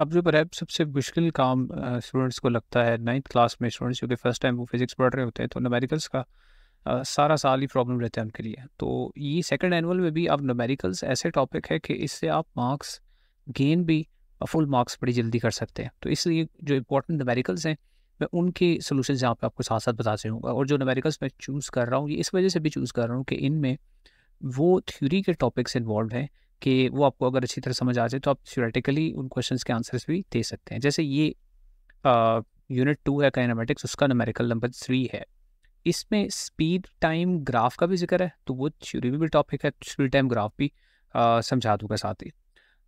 अब जो बरब सबसे मुश्किल काम स्टूडेंट्स को लगता है नाइन्थ क्लास में स्टूडेंट्स क्योंकि फ़र्स्ट टाइम वो फिज़िक्स पढ़ रहे होते हैं तो नमेरिकल्स का आ, सारा साल ही प्रॉब्लम रहता है उनके लिए तो ये सेकेंड एनुअल में भी अब नमेरिकल्स ऐसे टॉपिक है कि इससे आप मार्क्स गेन भी फुल मार्क्स बड़ी जल्दी कर सकते हैं तो इसलिए जो इंपॉर्टेंट नमेरिकल्स हैं मैं उनके सोलूशन यहाँ पर आपको साथ साथ बता चाहूँगा और जो नमेरिकल्स मैं चूज़ कर रहा हूँ ये इस वजह से भी चूज़ कर रहा हूँ कि इनमें वो थ्योरी के टॉपिक्स इन्वॉल्व हैं कि वो आपको अगर अच्छी तरह समझ आ जाए तो आप थ्योरेटिकली उन क्वेश्चंस के आंसर्स भी दे सकते हैं जैसे ये यूनिट टू है काइनामेटिक्स उसका नमेरिकल नंबर थ्री है इसमें स्पीड टाइम ग्राफ का भी जिक्र है तो वो थ्योरी भी टॉपिक है स्पीड टाइम ग्राफ भी समझा दूंगा साथ ही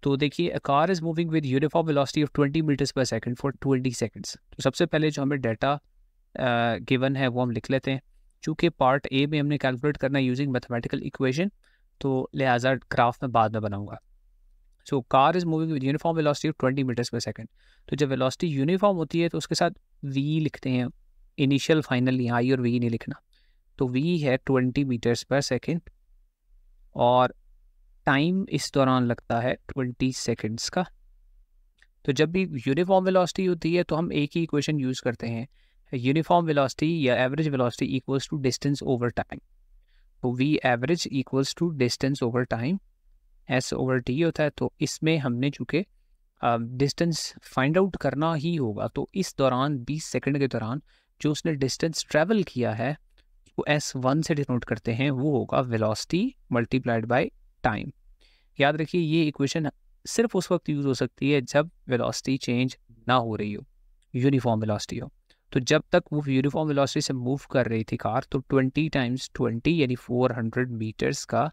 तो देखिए car is moving with uniform velocity of 20 meters per second for 20 seconds तो सबसे पहले जो हमें डाटा गिवन है वो हम लिख लेते हैं चूँकि पार्ट ए में हमने कैलकुलेट करना है यूजिंग मैथमेटिकल इक्वेशन तो लिहाजा ग्राफ में बाद में बनाऊँगा so car is moving with uniform velocity of twenty meters per second तो जब वेलोसिटी यूनिफॉर्म होती है तो उसके साथ वी लिखते हैं इनिशियल फाइनल यहाँ आई और वी नहीं लिखना तो वी है ट्वेंटी मीटर्स पर सेकेंड और टाइम इस दौरान लगता है ट्वेंटी सेकेंड्स का तो जब भी यूनिफॉर्म वेलोसिटी होती है तो हम एक ही इक्वेशन यूज़ करते हैं यूनिफॉर्म विलासिटी या average velocity equals to distance over time तो V average equals to distance over time S over T होता है तो इसमें हमने चूँकि डिस्टेंस फाइंड आउट करना ही होगा तो इस दौरान 20 सेकंड के दौरान जो उसने डिस्टेंस ट्रेवल किया है वो एस वन से डिनोट करते हैं वो होगा वेलोसिटी मल्टीप्लाइड बाय टाइम याद रखिए ये इक्वेशन सिर्फ उस वक्त यूज़ हो सकती है जब वेलोसिटी चेंज ना हो रही हो यूनिफॉर्म वेलोसिटी हो तो जब तक वो यूनिफॉर्म वेलोसिटी से मूव कर रही थी कार तो 20 टाइम्स 20 यानी 400 मीटर्स का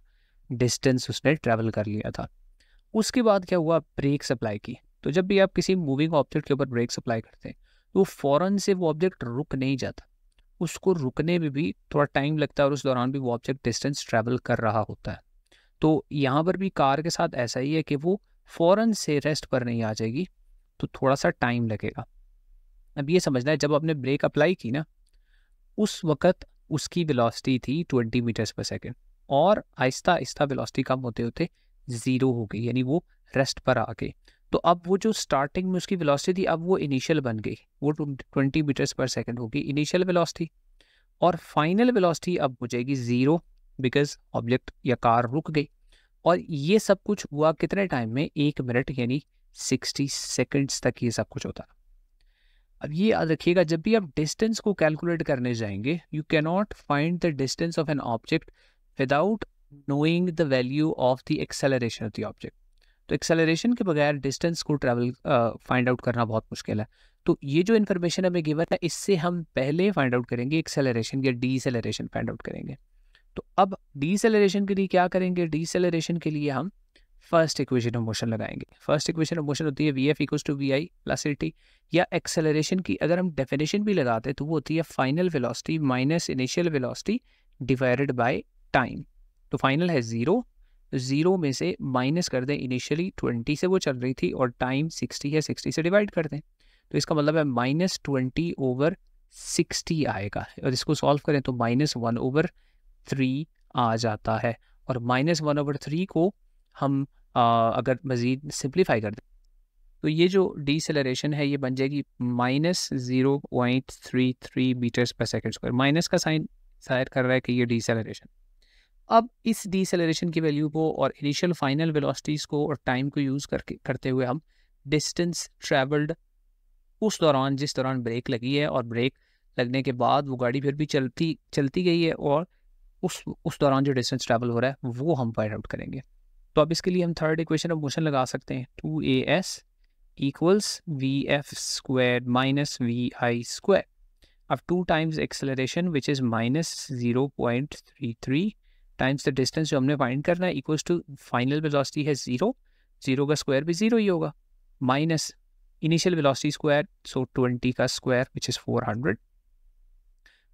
डिस्टेंस उसने ट्रैवल कर लिया था उसके बाद क्या हुआ ब्रेक सप्लाई की तो जब भी आप किसी मूविंग ऑब्जेक्ट के ऊपर ब्रेक सप्लाई करते हैं तो फ़ौरन से वो ऑब्जेक्ट रुक नहीं जाता उसको रुकने में भी थोड़ा टाइम लगता है और उस दौरान भी वो ऑब्जेक्ट डिस्टेंस ट्रैवल कर रहा होता है तो यहाँ पर भी कार के साथ ऐसा ही है कि वो फ़ौरन से रेस्ट पर नहीं आ जाएगी तो थोड़ा सा टाइम लगेगा अब ये समझना है जब आपने ब्रेक अप्लाई की ना उस वक्त उसकी वेलोसिटी थी ट्वेंटी मीटर्स पर सेकेंड और आहिस्ता आहिस्ता वेलोसिटी कम होते होते ज़ीरो हो गई यानी वो रेस्ट पर आ गई तो अब वो जो स्टार्टिंग में उसकी वेलोसिटी थी अब वो इनिशियल बन गई वो ट्वेंटी मीटर्स पर सेकेंड होगी इनिशियल वेलोसिटी और फाइनल वेलोसिटी अब हो जाएगी ज़ीरो बिकॉज ऑब्जेक्ट या कार रुक गई और ये सब कुछ हुआ कितने टाइम में एक मिनट यानी सिक्सटी सेकेंड्स तक ये सब कुछ होता अब ये याद रखिएगा जब भी आप डिस्टेंस को कैलकुलेट करने जाएंगे you cannot find the distance of an object without knowing the value of the acceleration of the object तो एक्सेलरेशन के बगैर डिस्टेंस को ट्रैवल फाइंड आउट करना बहुत मुश्किल है तो ये जो इन्फॉर्मेशन हमें गिवन है इससे हम पहले फाइंड आउट करेंगे एक्सेलरेशन या डीसेलरेशन फाइंड आउट करेंगे तो अब डीसेलरेशन के लिए क्या करेंगे डीसेलरेशन के लिए हम फर्स्ट इक्वेशन ऑफ मोशन लगाएंगे फर्स्ट इक्वेशन ऑफ मोशन होती है V F equal to V I plus L T या एक्सेलरेशन की अगर हम डेफिनेशन भी लगाते हैं तो वो होती है final velocity minus initial velocity divided by time तो फाइनल है ज़ीरो ज़ीरो में से माइनस कर दें इनिशियली ट्वेंटी से वो चल रही थी और टाइम सिक्सटी है सिक्सटी से डिवाइड कर दें तो इसका मतलब है माइनस ट्वेंटी ओवर सिक्सटी आएगा और इसको सॉल्व करें तो माइनस वन ओवर थ्री आ जाता है और माइनस वन ओवर थ्री को हम अगर मज़ीद सिंप्लीफाई कर दें तो ये जो डीसेलरेशन है ये बन जाएगी minus zero point three three meters per second square minus का साइन जाहिर कर रहा है कि ये डीसेलरेशन अब इस डीसेलरेशन की वैल्यू को और इनिशियल फाइनल वेलोसिटीज़ को और टाइम को यूज़ करके करते हुए हम डिस्टेंस ट्रेवल्ड उस दौरान जिस दौरान ब्रेक लगी है और ब्रेक लगने के बाद वो गाड़ी फिर भी चलती चलती गई है और उस उस दौरान जो डिस्टेंस ट्रैवल हो रहा है वो हम फाइंड आउट करेंगे तो अब इसके लिए हम थर्ड इक्वेशन ऑफ मोशन लगा सकते हैं two A S equals V F square minus V I square अब two times acceleration which is minus zero point three three times the distance जो हमने फाइंड करना है इक्वल्स टू फाइनल वेलोसिटी है zero zero का square भी zero ही होगा minus initial velocity square so twenty का square which is four hundred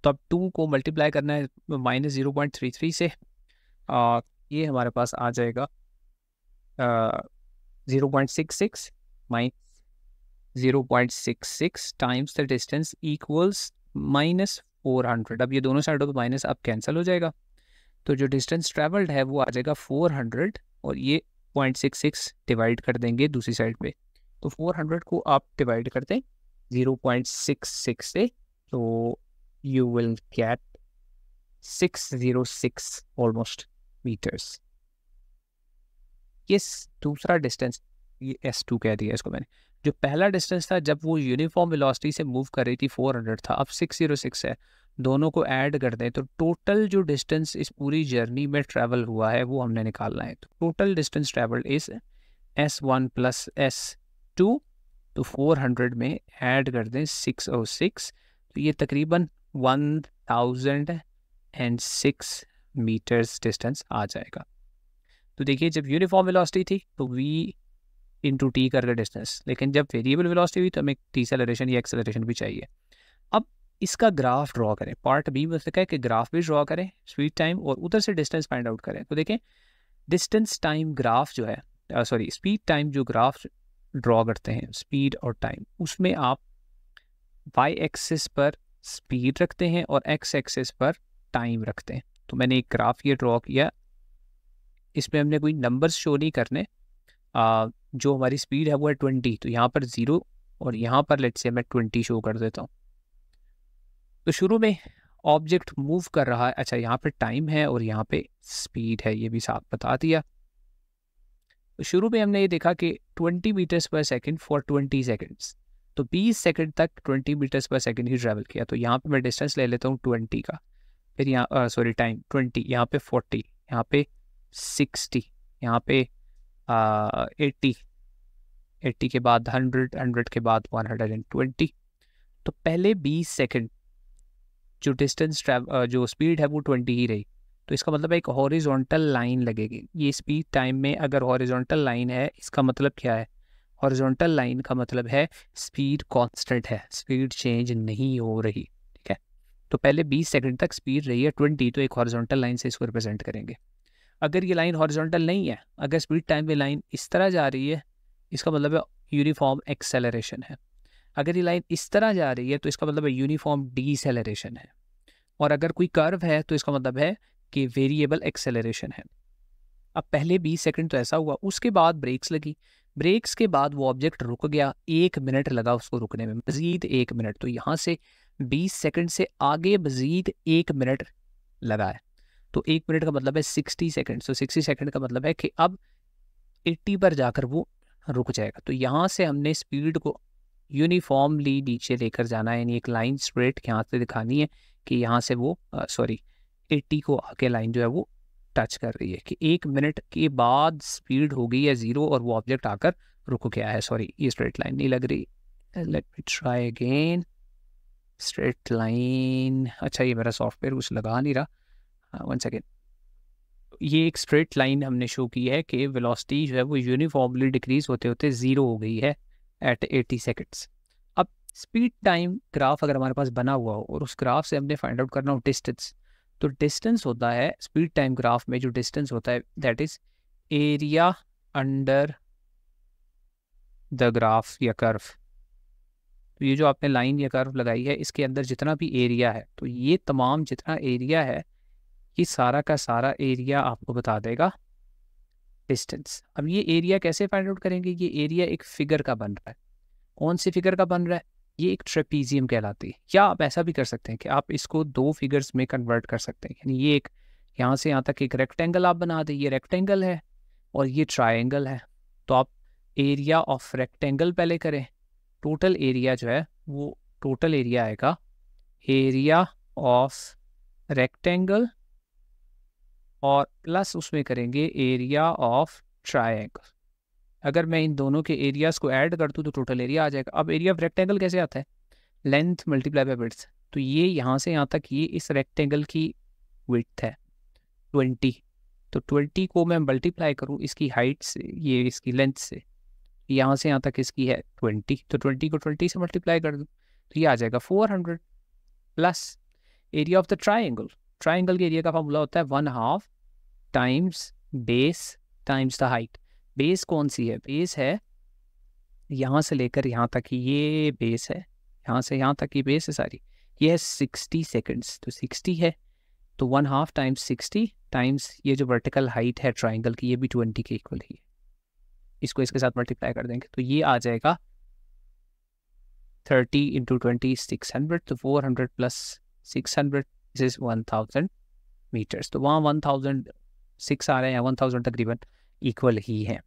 तो अब टू को मल्टीप्लाई करना है minus zero point three three से आ, ये हमारे पास आ जाएगा zero point six zero times the distance equals minus four अब ये दोनों साइडों पे माइनस अब कैंसिल हो जाएगा तो जो डिस्टेंस ट्रेवल्ड है वो आ जाएगा फोर हंड्रेड और ये पॉइंट सिक्स सिक्स डिवाइड कर देंगे दूसरी साइड पे तो फोर हंड्रेड को आप डिवाइड कर दें जीरो पॉइंट सिक्स सिक्स से तो you will get six zero six almost meters ये दूसरा डिस्टेंस ये एस टू कह दिया इसको मैंने जो पहला डिस्टेंस था जब वो यूनिफॉर्म वेलोसिटी से मूव कर रही थी 400 था अब 606 है दोनों को ऐड कर दें तो टोटल जो डिस्टेंस इस पूरी जर्नी में ट्रैवल हुआ है वो हमने निकालना है तो total distance travel is S one plus S two तो 400 में ऐड कर दें 606 तो ये तकरीबन 1006 मीटर्स डिस्टेंस आ जाएगा तो देखिए जब यूनिफॉर्म वेलोसिटी थी तो वी इंटू टी करके डिस्टेंस लेकिन जब वेरिएबल वेलोसिटी हुई तो हमें टी सेलरेशन या एक्सेलरेशन भी चाहिए अब इसका ग्राफ ड्रॉ करें पार्ट बी में है कि ग्राफ भी ड्रॉ करें स्पीड टाइम और उधर से डिस्टेंस फाइंड आउट करें तो देखें डिस्टेंस टाइम ग्राफ जो है सॉरी स्पीड टाइम जो ग्राफ ड्रॉ करते हैं स्पीड और टाइम उसमें आप वाई एक्सेस पर स्पीड रखते हैं और एक्स एक्सेस पर टाइम रखते हैं तो मैंने एक ग्राफ ये ड्रॉ किया इसमें हमने कोई नंबर्स शो नहीं करने आ, जो हमारी स्पीड है वो है ट्वेंटी तो यहाँ पर ज़ीरो और यहाँ पर लेट से मैं ट्वेंटी शो कर देता हूँ तो शुरू में ऑब्जेक्ट मूव कर रहा है अच्छा यहाँ पे टाइम है और यहाँ पे स्पीड है ये भी साथ बता दिया तो शुरू में हमने ये देखा कि twenty meters per second for twenty seconds तो बीस सेकेंड तक ट्वेंटी मीटर्स पर सेकेंड ही ट्रेवल किया तो यहाँ पर मैं डिस्टेंस ले लेता हूँ ट्वेंटी का फिर यहाँ सॉरी टाइम ट्वेंटी यहाँ पे फोर्टी यहाँ पे सिक्सटी यहाँ पे एट्टी एट्टी के बाद हंड्रेड हंड्रेड के बाद वन हंड्रेड एंड ट्वेंटी तो पहले बीस सेकेंड जो डिस्टेंस ट्रैव जो स्पीड है वो ट्वेंटी ही रही तो इसका मतलब एक हॉरिजॉन्टल लाइन लगेगी ये स्पीड टाइम में अगर हॉरिजॉन्टल लाइन है इसका मतलब क्या है हॉरिजॉन्टल लाइन का मतलब है स्पीड कांस्टेंट है स्पीड चेंज नहीं हो रही ठीक है तो पहले 20 सेकंड तक स्पीड रही है 20 तो एक हॉरिजॉन्टल लाइन से इसको रिप्रेजेंट करेंगे अगर ये लाइन हॉरिजॉन्टल नहीं है अगर स्पीड टाइम में लाइन इस तरह जा रही है इसका मतलब है यूनिफॉर्म एक्सेलरेशन है अगर ये लाइन इस तरह जा रही है तो इसका मतलब है यूनिफॉर्म डीसेलरेशन है और अगर कोई कर्व है तो इसका मतलब है कि वेरिएबल एक्सेलरेशन है अब पहले बीस सेकंड तो ऐसा हुआ उसके बाद ब्रेक्स लगी ब्रेक्स के बाद वो ऑब्जेक्ट रुक गया एक मिनट लगा उसको रुकने में मज़ीद एक मिनट तो यहाँ से बीस सेकंड से आगे मज़ीद एक मिनट लगा है तो एक मिनट का मतलब है सिक्सटी सेकेंड तो सिक्सटी सेकेंड का मतलब है कि अब एट्टी पर जाकर वो रुक जाएगा तो यहाँ से हमने स्पीड को यूनिफॉर्मली नीचे लेकर जाना है यानी एक लाइन स्ट्रेट यहाँ से दिखानी है कि यहाँ से वो सॉरी एट्टी को आके लाइन जो है वो टच कर रही है कि एक मिनट के बाद स्पीड हो गई है ज़ीरो और वो ऑब्जेक्ट आकर रुक गया है सॉरी ये स्ट्रेट लाइन नहीं लग रही let me try again straight line अच्छा ये मेरा सॉफ्टवेयर कुछ लगा नहीं रहा वन हाँ, सेकेंड ये एक स्ट्रेट लाइन हमने शो की है कि वेलोसिटी जो है वो यूनिफॉर्मली डिक्रीज होते होते ज़ीरो हो गई है एट एटी सेकेंड्स अब स्पीड टाइम ग्राफ अगर हमारे पास बना हुआ हो और उस ग्राफ से हमने फाइंड आउट करना हो डिस्टेंस तो डिस्टेंस होता है स्पीड टाइम ग्राफ में जो डिस्टेंस होता है that is area under the graph या कर्व तो ये जो आपने लाइन या कर्व लगाई है इसके अंदर जितना भी एरिया है तो ये तमाम जितना एरिया है कि सारा का सारा एरिया आपको बता देगा डिस्टेंस अब ये एरिया कैसे फाइंड आउट करेंगे ये एरिया एक फिगर का बन रहा है कौन सी फिगर का बन रहा है ये एक ट्रेपीजियम कहलाती है या आप ऐसा भी कर सकते हैं कि आप इसको दो फिगर्स में कन्वर्ट कर सकते हैं यानी ये एक यहाँ से यहाँ तक एक रेक्टेंगल आप बना दें ये रेक्टेंगल है और ये ट्राइंगल है तो आप एरिया ऑफ रेक्टेंगल पहले करें टोटल एरिया जो है वो टोटल एरिया आएगा एरिया ऑफ रेक्टेंगल और प्लस उसमें करेंगे एरिया ऑफ ट्राइंगल अगर मैं इन दोनों के एरियाज़ को ऐड कर दूँ तो टोटल एरिया आ जाएगा अब एरिया ऑफ रेक्टेंगल कैसे आता है लेंथ मल्टीप्लाई बाई विड्थ तो ये यहाँ से यहाँ तक ये इस रेक्टेंगल की विड्थ है ट्वेंटी तो ट्वेंटी को मैं मल्टीप्लाई करूँ इसकी हाइट से ये इसकी लेंथ से यहाँ से यहाँ तक इसकी है ट्वेंटी तो ट्वेंटी को ट्वेंटी से मल्टीप्लाई कर दूँ तो ये आ जाएगा four hundred plus area of the triangle triangle के एरिया का फॉर्मूला होता है one half times base times the height base कौन सी है बेस है यहाँ से लेकर यहाँ तक ये बेस है यहाँ से यहाँ तक की बेस है सारी ये है सिक्सटी सेकेंड्स तो सिक्सटी है तो one half times sixty times ये जो वर्टिकल हाइट है ट्राइंगल की ये भी ट्वेंटी के इक्वल ही है इसको इसके साथ मल्टीप्लाई कर देंगे तो ये आ जाएगा thirty into twenty six hundred तो four hundred plus six hundred is one thousand meters तो वहाँ वन थाउजेंड सिक्स आ रहे हैं या वन थाउजेंड तकरीबन इक्वल ही है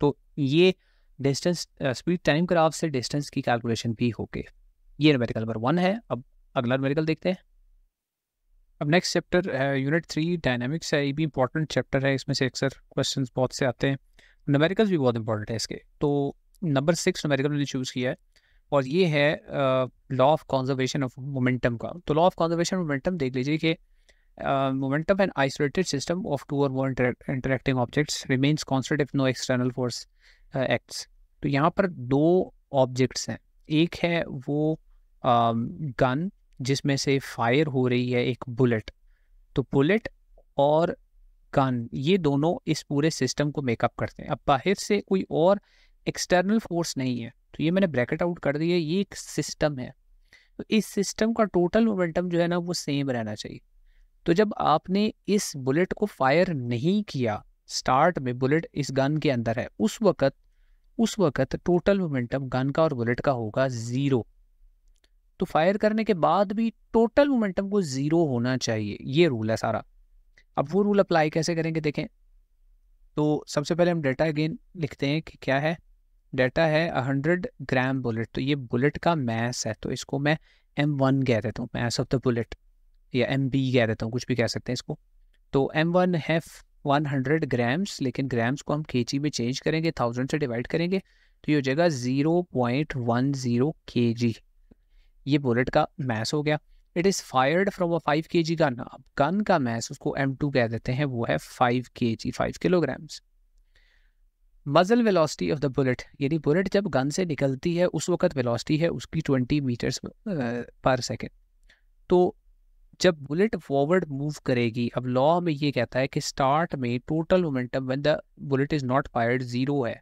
तो ये डिस्टेंस स्पीड टाइम ग्राफ से डिस्टेंस की कैलकुलेशन भी होके ये न्यूमेरिकल नंबर वन है अब अगला न्यूमेरिकल देखते हैं अब next chapter unit three dynamics है ये भी इंपॉर्टेंट चैप्टर है इसमें से अक्सर क्वेश्चन बहुत से आते हैं नमेरिकल्स भी बहुत इंपॉर्टेंट है इसके तो नंबर सिक्स नमेरिकल मैंने चूज़ किया है और ये है law of conservation of momentum का तो लॉ ऑफ कॉन्जर्वेशन मोमेंटम देख लीजिए कि momentum uh, momentum isolated isolated system of two or more inter interacting objects remains constant if no external uh, तो यहाँ पर दो ऑब्जेक्ट्स हैं एक है वो गन um, uh, जिसमें से फायर हो रही है एक बुलेट तो बुलेट और गन ये दोनों इस पूरे सिस्टम को मेकअप करते हैं अब बाहर से कोई और एक्सटर्नल फोर्स नहीं है तो ये मैंने ब्रैकेट आउट कर दिया ये एक सिस्टम है तो इस सिस्टम का टोटल मोमेंटम जो है ना वो सेम रहना चाहिए तो जब आपने इस बुलेट को फायर नहीं किया स्टार्ट में बुलेट इस गन के अंदर है उस वक्त उस वक्त टोटल मोमेंटम गन का और बुलेट का होगा ज़ीरो तो फायर करने के बाद भी टोटल मोमेंटम को ज़ीरो होना चाहिए ये रूल है सारा अब वो रूल अप्लाई कैसे करेंगे देखें तो सबसे पहले हम डेटा अगेन लिखते हैं कि क्या है डेटा है हंड्रेड ग्राम बुलेट तो ये बुलेट का मैस है तो इसको मैं एम वन कह देता हूँ मैस ऑफ द बुलेट या एम बी कह देता हूँ कुछ भी कह सकते हैं इसको तो एम वन है वन हंड्रेड ग्राम्स लेकिन ग्राम्स को हम के जी में चेंज करेंगे थाउजेंड से डिवाइड करेंगे तो ये हो जाएगा ज़ीरो पॉइंट वन ज़ीरो के जी ये बुलेट का मैस हो गया it is fired from a five K G gun अब गन का मैस उसको एम टू कह देते हैं वो है five K G five kilograms muzzle velocity of the bullet यानी बुलेट जब गन से निकलती है उस वक्त वेलोसिटी है उसकी ट्वेंटी मीटर्स पर सेकेंड तो जब बुलेट फॉरवर्ड मूव करेगी अब लॉ में ये कहता है कि स्टार्ट में total momentum when the bullet is not fired zero है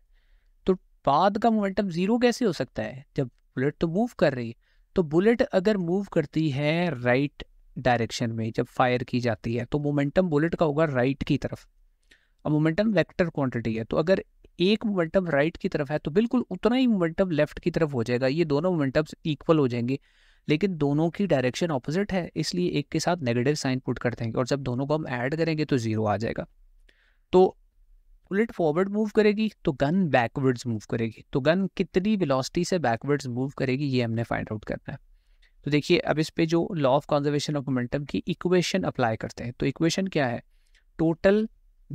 तो बाद का मोमेंटम जीरो कैसे हो सकता है जब बुलेट तो मूव कर रही है तो बुलेट अगर मूव करती है राइट right डायरेक्शन में जब फायर की जाती है तो मोमेंटम बुलेट का होगा राइट की तरफ अब मोमेंटम वेक्टर क्वांटिटी है तो अगर एक मोमेंटम राइट की तरफ है तो बिल्कुल उतना ही मोमेंटम लेफ्ट की तरफ हो जाएगा ये दोनों मोमेंटम्स इक्वल हो जाएंगे लेकिन दोनों की डायरेक्शन ऑपोजिट है इसलिए एक के साथ नेगेटिव साइन पुट कर देंगे और जब दोनों को हम ऐड करेंगे तो ज़ीरो आ जाएगा तो बुलेट फॉरवर्ड मूव करेगी तो गन बैकवर्ड्स मूव करेगी तो गन कितनी वेलोसिटी से बैकवर्ड्स मूव करेगी ये हमने फाइंड आउट करना है तो देखिए अब इस पे जो law of conservation of momentum की इक्वेशन अप्लाई करते हैं तो इक्वेशन क्या है total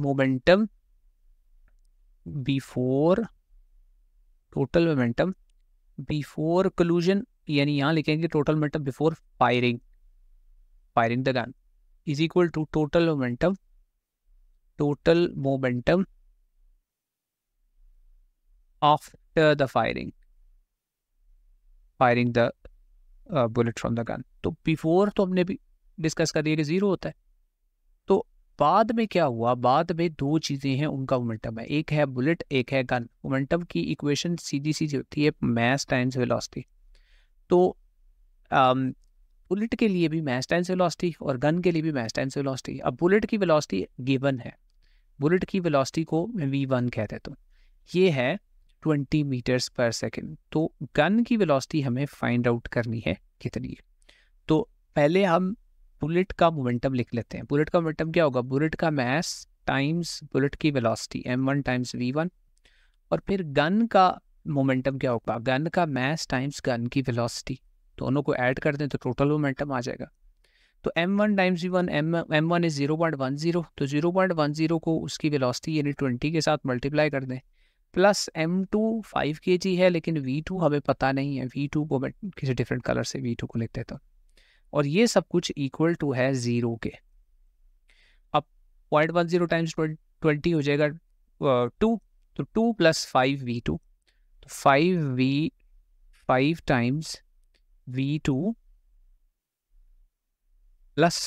momentum before total momentum before collision यानी यहाँ लिखेंगे total momentum before firing firing the gun is equal to total momentum total momentum after the firing firing the bullet from the gun तो before तो हमने भी discuss कर दिया कि जीरो होता है तो बाद में क्या हुआ बाद में दो चीज़ें हैं उनका मोमेंटम है एक है बुलेट एक है गन मोमेंटम की इक्वेशन सीधी सीधी होती है मैस टाइम्स वेलोसिटी तो बुलेट के लिए भी मैस टाइम्स वेलोसिटी और गन के लिए भी मैस टाइम्स वेलोसिटी अब बुलेट की वेलोसिटी गिवन है बुलेट की वेलोसिटी को मैं वी वन कह देता हूँ ये है ट्वेंटी मीटर्स पर सेकेंड तो गन की वेलोसिटी हमें फाइंड आउट करनी है कितनी है तो पहले हम बुलेट का मोमेंटम लिख लेते हैं बुलेट का मोमेंटम क्या होगा बुलेट का मैस टाइम्स बुलेट की velocity M one times V one और फिर गन का मोमेंटम क्या होगा गन का मैस टाइम्स गन की वेलोसिटी दोनों को ऐड कर दें तो टोटल मोमेंटम आ जाएगा तो M one times V one M M one is zero point one zero तो ज़ीरो पॉइंट वन ज़ीरो को उसकी वेलोसिटी यानी ट्वेंटी के साथ मल्टीप्लाई कर दें plus M to five K जी है लेकिन वी टू हमें पता नहीं है वी टू को मैं किसी डिफरेंट कलर से वी टू को लिख देता हूँ और ये सब कुछ इक्वल टू है ज़ीरो के अब point one zero times twenty हो जाएगा टू uh, तो two plus five V two five V five times V two plus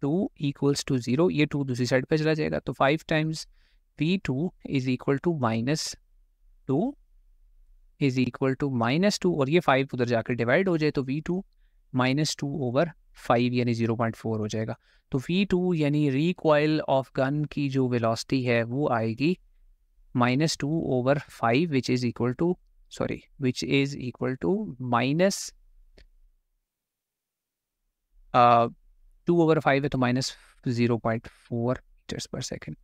two equals to zero ये टू दूसरी साइड पे चला जाएगा तो five times V two is equal to minus two is equal to minus two और ये five उधर जाकर डिवाइड हो जाए तो V two minus two over five यानी ज़ीरो पॉइंट फोर हो जाएगा तो वी टू यानी रिकॉयल ऑफ गन की जो वेलोसिटी है वो आएगी minus 2 over 5 which is equal to sorry which is equal to minus uh 2 over 5 है तो माइनस 0.4 मीटर्स पर सेकेंड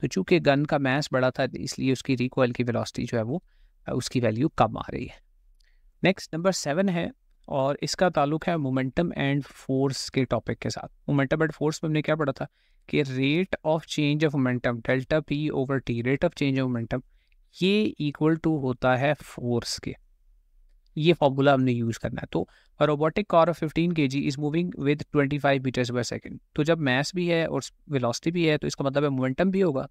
तो चूंकि गन का मास बड़ा था इसलिए उसकी रिकॉयल की वेलोसिटी जो है वो उसकी वैल्यू कम आ रही है नेक्स्ट नंबर सेवन है और इसका ताल्लुक है मोमेंटम एंड फोर्स के टॉपिक के साथ मोमेंटम एंड फोर्स में हमने क्या पढ़ा था कि rate of change of momentum delta P over T rate of change of momentum ये इक्वल टू होता है फोर्स के ये फॉर्मूला हमने यूज़ करना है तो robotic car of 15 K G is moving with 25 metres per second तो जब मैस भी है और वेलोसिटी भी है तो इसका मतलब है मोमेंटम भी होगा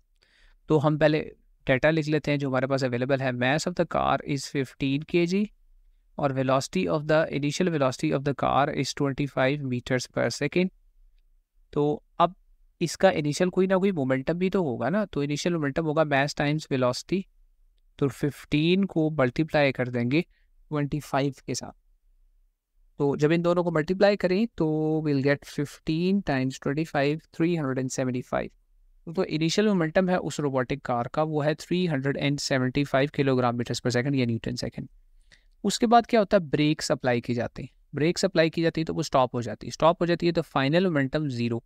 तो हम पहले डाटा लिख लेते हैं जो हमारे पास अवेलेबल है mass of the car is 15 K G और velocity of the initial velocity of the car is 25 metres per second तो अब इसका इनिशियल कोई ना कोई मोमेंटम भी तो होगा ना तो इनिशियल मोमेंटम होगा मैस टाइम्स वेलोसिटी तो 15 को मल्टीप्लाई कर देंगे 25 के साथ तो जब इन दोनों को मल्टीप्लाई करें तो will get fifteen times 25 five तो इनिशियल मोमेंटम है उस रोबोटिक कार का वो है 375 किलोग्राम मीटर्स पर सेकंड या न्यूटन सेकंड उसके बाद क्या होता है ब्रेक्स अप्लाई की जाती है ब्रेक्स अप्लाई की जाती है तो वो स्टॉप हो जाती है स्टॉप हो जाती है तो फाइनल मोमेंटम जीरो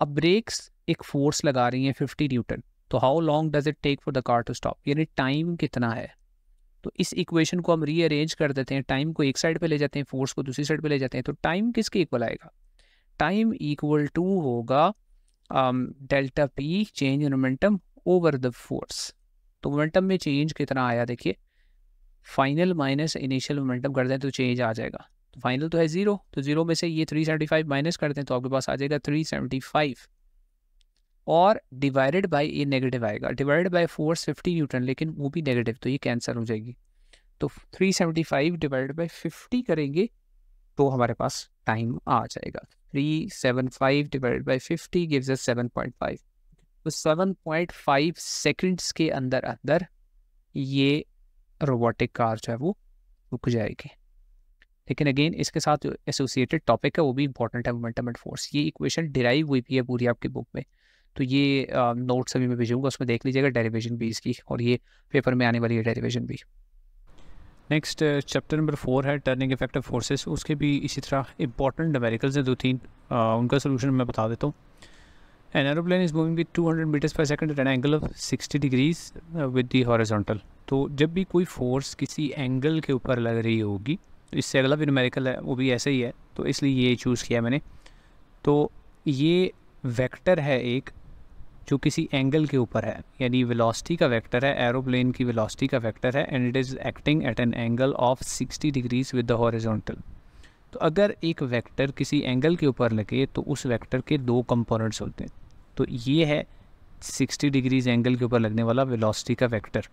अब ब्रेक्स एक फोर्स लगा रही है फिफ्टी न्यूटन तो how long does it take for the car to stop यानी टाइम कितना है तो इस इक्वेशन को हम रीअरेंज कर देते हैं टाइम को एक साइड पे ले जाते हैं फोर्स को दूसरी साइड पे ले जाते हैं तो टाइम किसके इक्वल आएगा टाइम इक्वल टू होगा delta P change in momentum over the force तो मोमेंटम में चेंज कितना आया देखिए फाइनल माइनस इनिशियल मोमेंटम कर दें तो चेंज आ जाएगा तो फाइनल तो है ज़ीरो तो ज़ीरो में से ये थ्री सेवेंटी फाइव माइनस कर दें तो आपके पास आ जाएगा थ्री सेवेंटी फाइव और डिवाइडेड बाय ये नेगेटिव आएगा divided by force fifty newton लेकिन वो भी नेगेटिव तो ये कैंसिल हो जाएगी तो three seventy five divided by fifty करेंगे तो हमारे पास टाइम आ जाएगा three seven five divided by fifty gives us seven point five तो सेवन पॉइंट फाइव सेकेंड्स के अंदर अंदर ये रोबोटिक कार जो है वो रुक जाएगी लेकिन अगेन इसके साथ जो एसोसिएटेड टॉपिक है वो भी इंपॉर्टेंट है मोमेंटम एंड फोर्स ये इक्वेशन डिराइव हुई भी है पूरी आपकी बुक में तो ये नोट्स अभी मैं भेजूंगा उसमें देख लीजिएगा डेरिवेशन भी इसकी और ये पेपर में आने वाली है डेरिवेशन भी नेक्स्ट चैप्टर नंबर फोर है टर्निंग इफेक्ट ऑफ फोर्सेस उसके भी इसी तरह इंपॉर्टेंट अमेरिकल्स हैं दो तीन उनका सोल्यूशन मैं बता देता हूँ an aeroplane is moving with hundred metres per second at an angle of sixty degrees with the horizontal तो जब भी कोई फोर्स किसी एंगल के ऊपर लग रही होगी तो इससे अगला भी नुमेरिकल है वो भी ऐसे ही है तो इसलिए ये चूज़ किया मैंने तो ये वेक्टर है एक जो किसी एंगल के ऊपर है यानी वेलोसिटी का वेक्टर है एरोप्लेन की वेलोसिटी का वेक्टर है and it is acting at an angle of 60 degrees with the horizontal तो अगर एक वेक्टर किसी एंगल के ऊपर लगे तो उस वेक्टर के दो कंपोनेंट्स होते हैं तो ये है 60 डिग्रीज एंगल के ऊपर लगने वाला वेलोसिटी का वेक्टर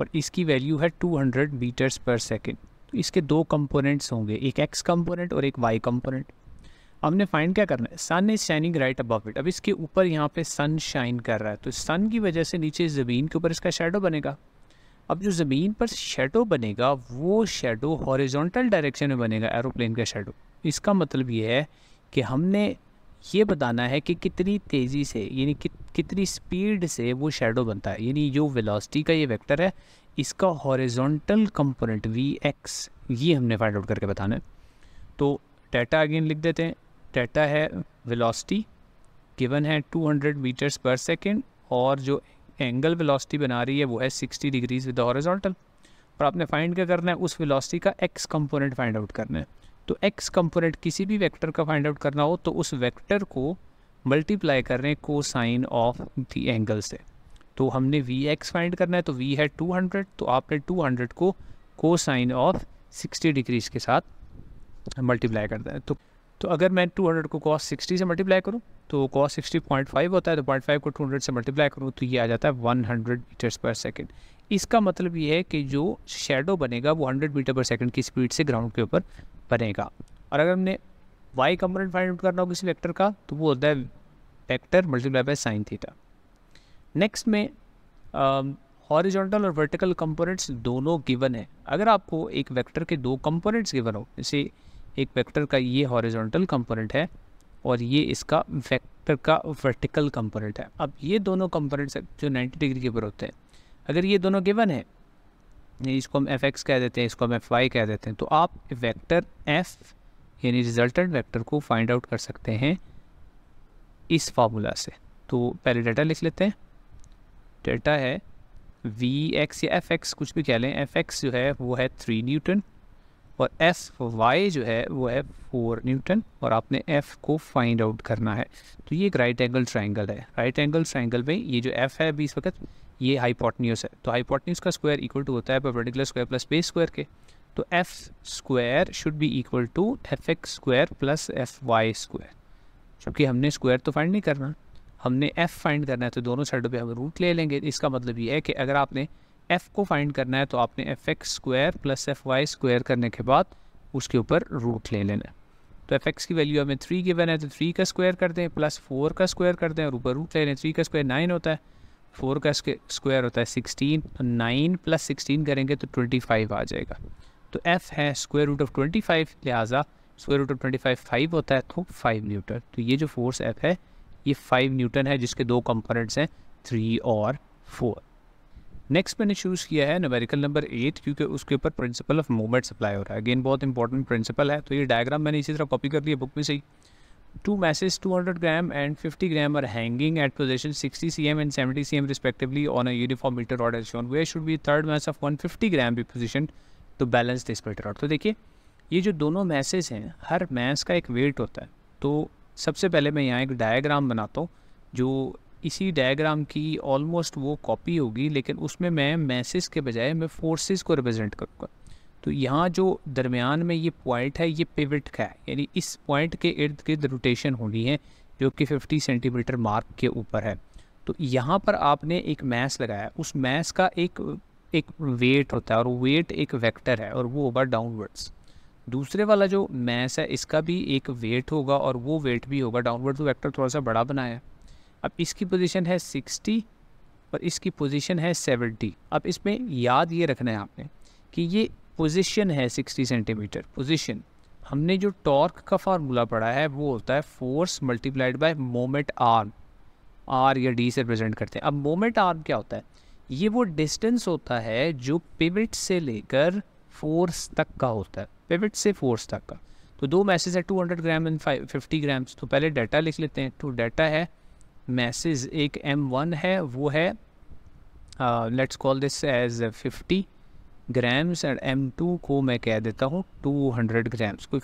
और इसकी वैल्यू है 200 मीटर्स पर सेकेंड तो इसके दो कंपोनेंट्स होंगे एक एक्स कंपोनेंट और एक वाई कंपोनेंट हमने फाइंड क्या करना है sun is shining right above it अब इसके ऊपर यहाँ पे सन शाइन कर रहा है तो सन की वजह से नीचे ज़मीन के ऊपर इसका शेडो बनेगा अब जो ज़मीन पर शेडो बनेगा वो शेडो हॉरिजॉन्टल डायरेक्शन में बनेगा एरोप्लेन का शेडो इसका मतलब ये है कि हमने ये बताना है कि कितनी तेज़ी से यानी कि, कितनी स्पीड से वो शेडो बनता है यानी जो वेलोसिटी का ये वेक्टर है इसका हॉरिजॉन्टल कंपोनेंट वी एक्स ये हमने फाइंड आउट करके बताना है तो टाटा अगेन लिख देते हैं टाटा है वेलोसिटी गिवन है 200 मीटर्स पर सेकेंड और जो एंगल वेलोसिटी बना रही है वो है 60 डिग्रीज विद हॉरिजॉन्टल और आपने फाइंड क्या करना है उस वेलोसिटी का एक्स कंपोनेंट फाइंड आउट करना है तो एक्स कंपोनेंट किसी भी वेक्टर का फाइंड आउट करना हो तो उस वेक्टर को मल्टीप्लाई कर रहे हैं को साइन ऑफ द एंगल से तो हमने वी एक्स फाइंड करना है तो वी है 200 तो आपने 200 को को साइन ऑफ 60 डिग्रीज के साथ मल्टीप्लाई करना है तो तो अगर मैं 200 को कॉस 60 से मल्टीप्लाई करूं तो कॉस पॉइंट फाइव होता है तो पॉइंट को टू से मल्टीप्लाई करूँ तो ये आ जाता है वन मीटर्स पर सेकेंड इसका मतलब ये है कि जो शेडो बनेगा वो 100 मीटर पर सेकंड की स्पीड से ग्राउंड के ऊपर बनेगा और अगर हमने वाई कंपोनेंट फाइंड आउट करना हो किसी वेक्टर का तो वो होता है vector multiply by sine theta next में हॉरिजॉन्टल um, और वर्टिकल कंपोनेंट्स दोनों गिवन है अगर आपको एक वेक्टर के दो कंपोनेंट्स गिवन हो जैसे एक वेक्टर का ये हॉरिजॉन्टल कंपोनेंट है और ये इसका वेक्टर का वर्टिकल कंपोनेंट है अब ये दोनों कंपोनेंट्स जो 90 डिग्री के ऊपर होते हैं अगर ये दोनों गिवन है इसको हम एफ एक्स कह देते हैं इसको हम एफ वाई कह देते हैं तो आप वेक्टर एफ यानी रिजल्टेंट वेक्टर को फाइंड आउट कर सकते हैं इस फार्मूला से तो पहले डाटा लिख लेते हैं डेटा है वी एक्स या एफ एक्स कुछ भी कह लें एफ एक्स जो है वो है थ्री न्यूटन और एफ वाई जो है वो है फोर न्यूटन और आपने एफ को फाइंड आउट करना है तो ये एक राइट एंगल ट्राइंगल है राइट एंगल ट्राइंगल में ये जो एफ है अभी इस वक्त ये हाईपोटनीस है तो हाईपोटनीस का स्क्वायर इक्वल टू होता है perpendicular square plus base square के तो F square should be equal to F X square plus F Y square जबकि हमने स्क्वायर तो फाइंड नहीं करना हमने एफ फाइंड करना है तो दोनों साइडों पे हम रूट ले लेंगे इसका मतलब ये है कि अगर आपने एफ को फाइंड करना है तो आपने F X square plus F Y square करने के बाद उसके ऊपर रूट ले लेना है तो एफ एक्स की वैल्यू हमें थ्री गिवन है तो थ्री का स्क्वायर कर दें प्लस फोर का स्क्वायर कर दें और ऊपर रूट ले लें थ्री का स्क्वायर नाइन होता है फोर का स्क्वायर होता है सिक्सटीन तो नाइन प्लस सिक्सटीन करेंगे तो ट्वेंटी फाइव आ जाएगा तो एफ है square root of twenty five लिहाजा square root of twenty five five होता है तो फाइव न्यूटन तो ये जो फोर्स एफ है ये फाइव न्यूटन है जिसके दो कंपोनेंट्स हैं थ्री और फोर नेक्स्ट मैंने चूज़ किया है नमेरिकल नंबर एट क्योंकि उसके ऊपर प्रिंसिपल ऑफ मूवमेंट सप्लाई हो रहा है अगेन बहुत इंपॉर्टेंट प्रिंसिपल है तो ये डायग्राम मैंने इसी तरह कॉपी कर लिया बुक में से ही two masses 200 gram and 50 gram are hanging at position 60 cm and 70 cm respectively on a uniform meter rod as shown where should be third mass of 150 gram be positioned to balance this meter rod तो देखिए ये जो दोनों message हैं हर mess का एक wait होता है तो सबसे पहले मैं यहाँ एक डायग्राम बनाता हूँ जो इसी डायग्राम की ऑलमोस्ट वो कॉपी होगी लेकिन उसमें मैं मैसेज के बजाय मैं फोर्सेस को रिप्रेजेंट करूँगा तो यहाँ जो दरमियान में ये पॉइंट है ये पिवट का है यानी इस पॉइंट के इर्द गिर्द रोटेशन होनी है जो कि 50 सेंटीमीटर मार्क के ऊपर है तो यहाँ पर आपने एक मैस लगाया उस मैस का एक एक वेट होता है और वेट एक वेक्टर है और वो होगा डाउनवर्ड्स दूसरे वाला जो मैस है इसका भी एक वेट होगा और वो वेट भी होगा डाउनवर्ड तो वैक्टर थोड़ा सा बड़ा बनाया अब इसकी पोजिशन है सिक्सटी और इसकी पोजिशन है सेवेंटी अब इसमें याद ये रखना है आपने कि ये पोजीशन है 60 सेंटीमीटर पोजीशन हमने जो टॉर्क का फार्मूला पढ़ा है वो होता है force multiplied by moment arm R या डी से रिप्रेजेंट करते हैं अब मोमेंट आर्म क्या होता है ये वो डिस्टेंस होता है जो पिविट से लेकर फोर्स तक का होता है पिविट से फोर्स तक का तो दो मैसेज है 200 ग्राम एंड 50 ग्राम्स तो पहले डाटा लिख लेते हैं तो डाटा है मैसेज एक एम वन है वो है let's call this as fifty grams and M two को मैं कह देता हूँ टू हंड्रेड ग्राम्स को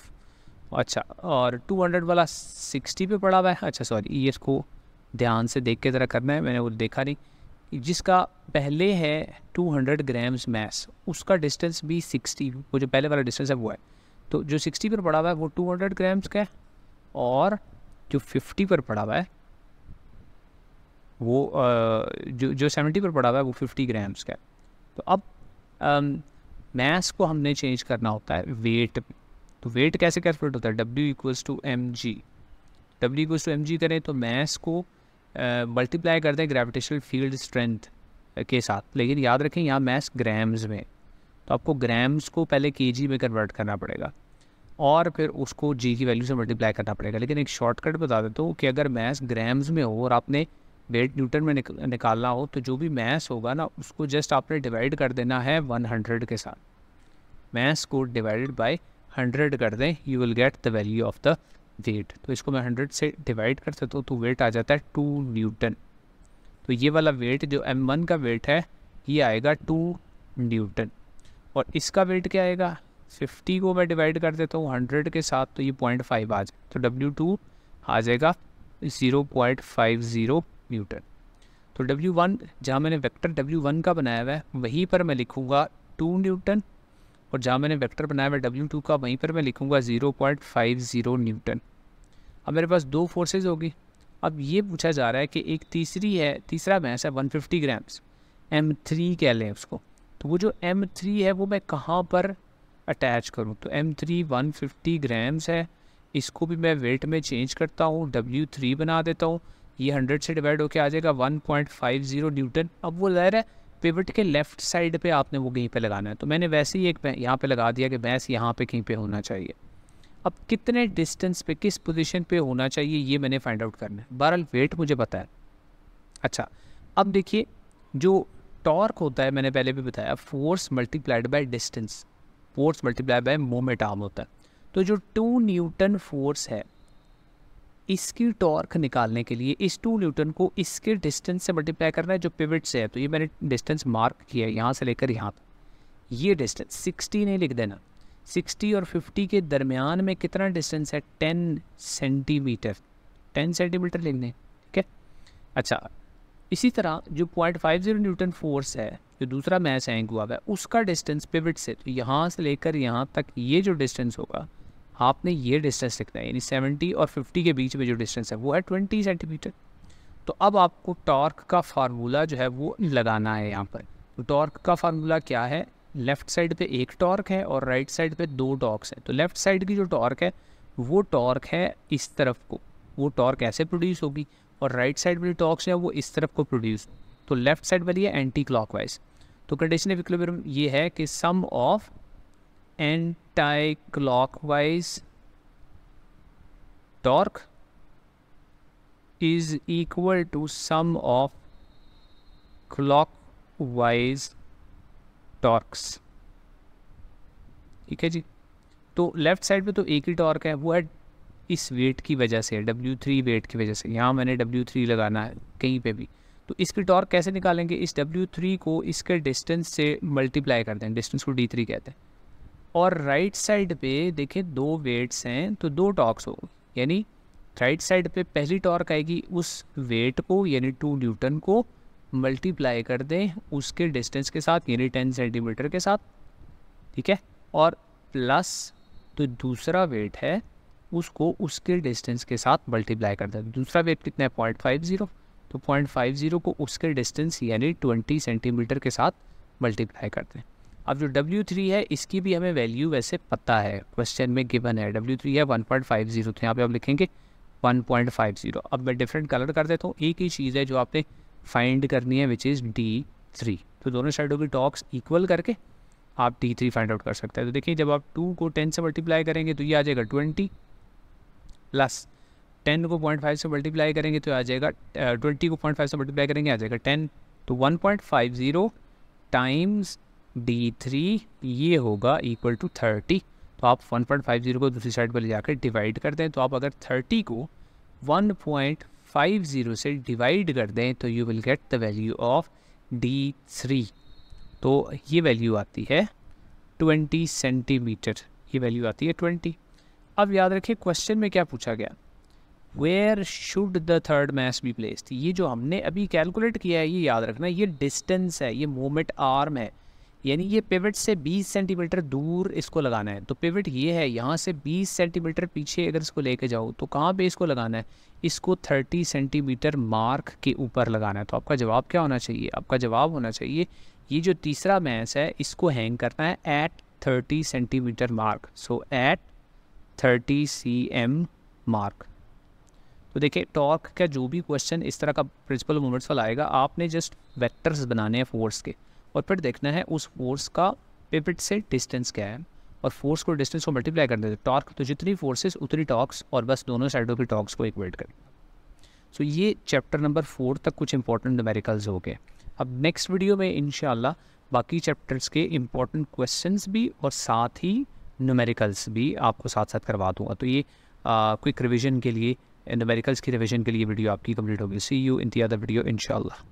अच्छा और टू हंड्रेड वाला सिक्सटी पे पड़ा हुआ है अच्छा सॉरी ये इसको ध्यान से देख के ज़रा करना है मैंने वो देखा नहीं जिसका पहले है टू हंड्रेड ग्राम्स मैस उसका डिस्टेंस भी सिक्सटी वो जो पहले वाला डिस्टेंस है वो है तो जो सिक्सटी पर पड़ा हुआ है वो टू हंड्रेड ग्राम्स का है और जो फिफ्टी पर पड़ा हुआ है वो जो जो सेवेंटी पर पड़ा हुआ है वो फिफ्टी ग्राम्स का है तो अब मास को हमने चेंज करना होता है वेट तो वेट कैसे कैलकुलेट होता है W equals to M G W equals to M G करें तो मास को मल्टीप्लाई करते हैं ग्रेविटेशनल फील्ड स्ट्रेंथ के साथ लेकिन याद रखें यहाँ मास ग्राम्स में तो आपको ग्राम्स को पहले के में कन्वर्ट करना पड़ेगा और फिर उसको जी की वैल्यू से मल्टीप्लाई करना पड़ेगा लेकिन एक शॉर्टकट बता देता हूँ कि अगर मास ग्राम्स में हो और आपने वेट न्यूटन में निक, निकालना हो तो जो भी मैस होगा ना उसको जस्ट आपने डिवाइड कर देना है वन हंड्रेड के साथ मैस को डिवाइडेड बाय हंड्रेड कर दें you will get the value of the weight तो इसको मैं हंड्रेड से डिवाइड कर सकता हूँ तो वेट आ जाता है टू न्यूटन तो ये वाला वेट जो एम वन का वेट है ये आएगा टू न्यूटन और इसका वेट क्या आएगा फिफ्टी को मैं डिवाइड कर देता हूँ हंड्रेड के साथ तो ये पॉइंट फाइव आ जाए तो डब्ल्यू टू आ जाएगा zero point five zero newton तो W1 वन जहाँ मैंने वेक्टर W1 का बनाया हुआ है वहीं पर मैं लिखूँगा टू न्यूटन और जहाँ मैंने वेक्टर बनाया हुआ है W2 का वहीं पर मैं लिखूँगा zero point five zero newton अब मेरे पास दो फोर्सेज होगी अब ये पूछा जा रहा है कि एक तीसरी है तीसरा मैस है one fifty grams M three कह लें उसको तो वो जो एम थ्री है वो मैं कहाँ पर अटैच करूँ तो M three one fifty grams है इसको भी मैं वेट में चेंज करता हूँ डब्ल्यू थ्री बना देता हूँ ये हंड्रेड से डिवाइड होकर आ जाएगा one point five zero newton अब वो ज़ाहिर है पिवट के लेफ्ट साइड पे आपने वो कहीं पे लगाना है तो मैंने वैसे ही एक यहाँ पे लगा दिया कि बैंस यहाँ पे कहीं पे होना चाहिए अब कितने डिस्टेंस पे किस पोजीशन पे होना चाहिए ये मैंने फाइंड आउट करना है बहरहाल वेट मुझे पता है अच्छा अब देखिए जो टॉर्क होता है मैंने पहले भी बताया force multiplied by distance force multiplied by moment arm होता है तो जो टू न्यूटन फोर्स है इसकी टॉर्क निकालने के लिए इस टू न्यूटन को इसके डिस्टेंस से मल्टीप्लाई करना है जो पिविट से है तो ये मैंने डिस्टेंस मार्क किया है यहाँ से लेकर यहाँ तक ये डिस्टेंस सिक्सटी नहीं लिख देना सिक्सटी और फिफ्टी के दरमियान में कितना डिस्टेंस है टेन सेंटीमीटर टेन सेंटीमीटर लिख दें ठीक है अच्छा इसी तरह जो point five zero newton force है जो दूसरा मैच एंग हुआ है उसका डिस्टेंस पिविट से तो यहाँ से लेकर यहाँ तक ये जो डिस्टेंस होगा आपने ये डिस्टेंस लिखना है यानी सेवेंटी और फिफ्टी के बीच में जो डिस्टेंस है वो है ट्वेंटी सेंटीमीटर तो अब आपको टॉर्क का फार्मूला जो है वो लगाना है यहाँ पर तो टॉर्क का फार्मूला क्या है लेफ़्ट साइड पे एक टॉर्क है और राइट साइड पे दो टॉर्क्स हैं तो लेफ़्ट साइड की जो टॉर्क है वो टॉर्क है इस तरफ को वो टॉर्क ऐसे प्रोड्यूस होगी और राइट साइड वाली जो टॉर्क्स है वो इस तरफ को प्रोड्यूस तो लेफ़्ट साइड वाली है एंटी क्लॉकवाइज तो कंडीशन ऑफ इक्विलिब्रियम ये है कि sum of anti-clockwise torque is equal to sum of clockwise torques ठीक है जी तो लेफ्ट साइड पे तो एक ही टॉर्क है वो है इस वेट की वजह से डब्ल्यू थ्री वेट की वजह से यहाँ मैंने डब्ल्यू थ्री लगाना है कहीं पे भी तो इसकी टॉर्क कैसे निकालेंगे इस डब्ल्यू थ्री को इसके डिस्टेंस से मल्टीप्लाई करते हैं डिस्टेंस को डी थ्री कहते हैं और राइट साइड पे देखें दो वेट्स हैं तो दो टॉर्क्स हो यानी राइट साइड पे पहली टॉर्क आएगी उस वेट को यानी टू न्यूटन को मल्टीप्लाई कर दें उसके डिस्टेंस के साथ यानी टेन सेंटीमीटर के साथ ठीक है और प्लस जो तो दूसरा वेट है उसको उसके डिस्टेंस के साथ मल्टीप्लाई कर दें दूसरा वेट कितना है पॉइंट फाइव ज़ीरो तो पॉइंट फाइव ज़ीरो को उसके डिस्टेंस यानी ट्वेंटी सेंटीमीटर के साथ मल्टीप्लाई कर दें अब जो डब्ल्यू थ्री है इसकी भी हमें वैल्यू वैसे पता है क्वेश्चन में गिवन है डब्ल्यू थ्री है वन पॉइंट फाइव जीरो तो यहाँ पर आप लिखेंगे वन पॉइंट फाइव जीरो अब मैं डिफरेंट कलर कर देता हूँ एक ही चीज़ है जो आपने फाइंड करनी है विच इज़ डी थ्री तो दोनों साइडों की टॉक्स इक्वल करके आप डी थ्री फाइंड आउट कर सकते हैं तो देखिए जब आप टू को टेन से मल्टीप्लाई करेंगे तो ये आ जाएगा ट्वेंटी प्लस टेन को पॉइंट फाइव से मल्टीप्लाई करेंगे तो आ जाएगा ट्वेंटी को पॉइंट फाइव से मल्टीप्लाई करेंगे आ जाएगा टेन तो one point five zero times D three ये होगा इक्वल टू थर्टी तो आप वन पॉइंट फाइव ज़ीरो को दूसरी साइड पर ले जाकर डिवाइड कर दें तो आप अगर थर्टी को वन पॉइंट फाइव ज़ीरो से डिवाइड कर दें तो you will get the value of D three तो ये वैल्यू आती है ट्वेंटी सेंटीमीटर ये वैल्यू आती है ट्वेंटी अब याद रखिए क्वेश्चन में क्या पूछा गया where should the third mass be place ये जो हमने अभी कैलकुलेट किया है ये याद रखना ये डिस्टेंस है ये मोमेंट आर्म है यानी ये पिवट से 20 सेंटीमीटर दूर इसको लगाना है तो पिवट ये है यहाँ से 20 सेंटीमीटर पीछे अगर इसको लेके जाओ तो कहाँ पे इसको लगाना है इसको 30 सेंटीमीटर मार्क के ऊपर लगाना है तो आपका जवाब क्या होना चाहिए आपका जवाब होना चाहिए ये जो तीसरा मैच है इसको हैंग करना है at thirty centimetre mark so at thirty C M mark तो देखिए टॉर्क का जो भी क्वेश्चन इस तरह का प्रिंसिपल मोमेंट्स वाला आएगा आपने जस्ट वेक्टर्स बनाने हैं फोर्स के और फिर देखना है उस फोर्स का पिपिट से डिस्टेंस क्या है और फोर्स को डिस्टेंस को मल्टीप्लाई कर देते टॉर्क तो जितनी फोर्सेस उतनी टॉक्स और बस दोनों साइडों की टॉक्स को इक्वेट कर सो ये चैप्टर नंबर फोर तक कुछ इंपॉर्टेंट नमेरिकल्स हो गए अब नेक्स्ट वीडियो में इन बाकी चैप्टर्स के इंपॉर्टेंट क्वेश्चन भी और साथ ही नमेरिकल्स भी आपको साथ साथ करवा दूंगा तो ये क्विक रिविजन के लिए नमेरिकल्स की रिविजन के लिए वीडियो आपकी कंप्लीट होगी see you in the other video इनशाला